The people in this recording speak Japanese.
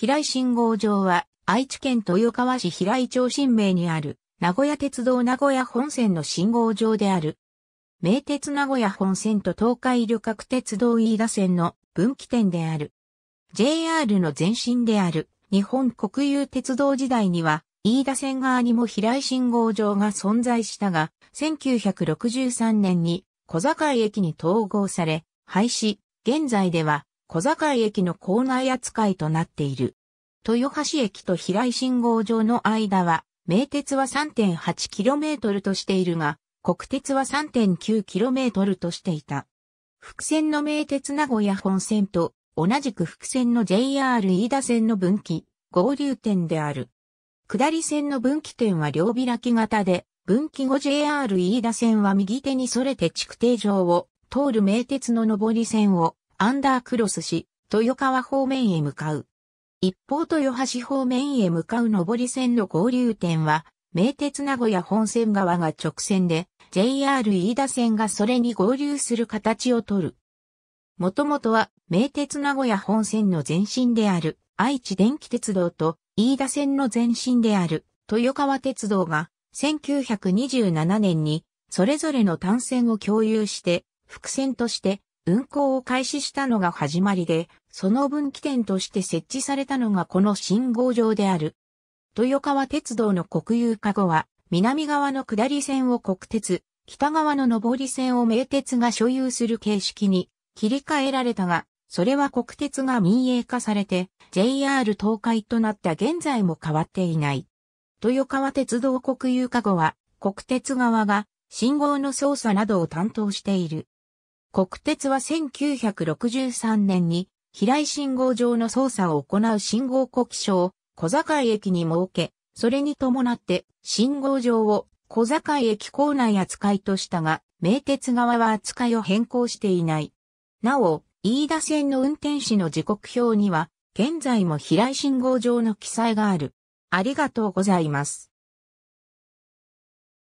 平井信号場は、愛知県豊川市平井町新名にある、名古屋鉄道名古屋本線の信号場である。名鉄名古屋本線と東海旅客鉄道飯田線の分岐点である。JR の前身である日本国有鉄道時代には、飯田線側にも平井信号場が存在したが、1963年に小坂井駅に統合され、廃止、現在では小坂井駅の構内扱いとなっている。豊橋駅と平井信号場の間は、名鉄は 3.8km としているが、国鉄は 3.9km としていた。伏線の名鉄名古屋本線と同じく伏線の JR 飯田線の分岐、合流点である。下り線の分岐点は両開き型で、分岐後 JR 飯田線は右手にそれて築堤上を通る名鉄の上り線をアンダークロスし、豊川方面へ向かう。一方豊橋方面へ向かう上り線の合流点は、名鉄名古屋本線側が直線で、JR 飯田線がそれに合流する形をとる。もともとは、名鉄名古屋本線の前身である、愛知電気鉄道と、飯田線の前身である、豊川鉄道が、1927年に、それぞれの単線を共有して、伏線として、運行を開始したのが始まりで、その分岐点として設置されたのがこの信号場である。豊川鉄道の国有化後は、南側の下り線を国鉄、北側の上り線を名鉄が所有する形式に切り替えられたが、それは国鉄が民営化されて JR 東海となった現在も変わっていない。豊川鉄道国有化後は国鉄側が信号の操作などを担当している。国鉄は1963年に、平井信号場の操作を行う信号呼気所を小坂駅に設け、それに伴って信号場を小坂駅構内扱いとしたが、名鉄側は扱いを変更していない。なお、飯田線の運転士の時刻表には、現在も平井信号場の記載がある。ありがとうございます。